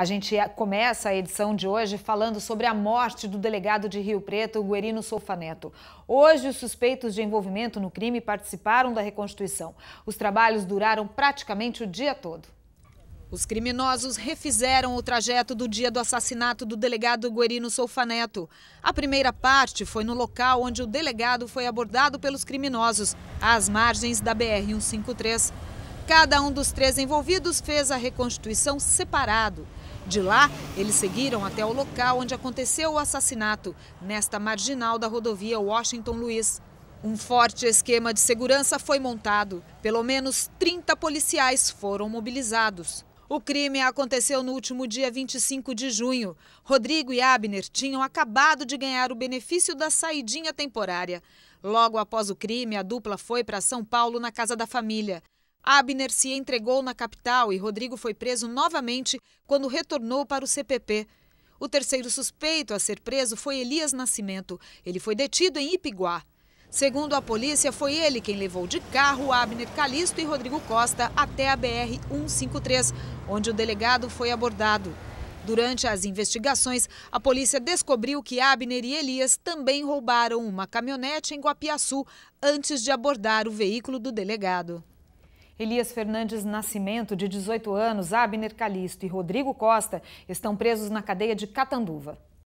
A gente é, começa a edição de hoje falando sobre a morte do delegado de Rio Preto, Guerino Solfaneto. Hoje, os suspeitos de envolvimento no crime participaram da reconstituição. Os trabalhos duraram praticamente o dia todo. Os criminosos refizeram o trajeto do dia do assassinato do delegado Guerino Solfaneto. A primeira parte foi no local onde o delegado foi abordado pelos criminosos, às margens da BR-153. Cada um dos três envolvidos fez a reconstituição separado. De lá, eles seguiram até o local onde aconteceu o assassinato, nesta marginal da rodovia Washington Luiz. Um forte esquema de segurança foi montado. Pelo menos 30 policiais foram mobilizados. O crime aconteceu no último dia 25 de junho. Rodrigo e Abner tinham acabado de ganhar o benefício da saidinha temporária. Logo após o crime, a dupla foi para São Paulo na casa da família. Abner se entregou na capital e Rodrigo foi preso novamente quando retornou para o CPP. O terceiro suspeito a ser preso foi Elias Nascimento. Ele foi detido em Ipiguá. Segundo a polícia, foi ele quem levou de carro Abner Calisto e Rodrigo Costa até a BR-153, onde o delegado foi abordado. Durante as investigações, a polícia descobriu que Abner e Elias também roubaram uma caminhonete em Guapiaçu antes de abordar o veículo do delegado. Elias Fernandes Nascimento, de 18 anos, Abner Calisto e Rodrigo Costa estão presos na cadeia de Catanduva.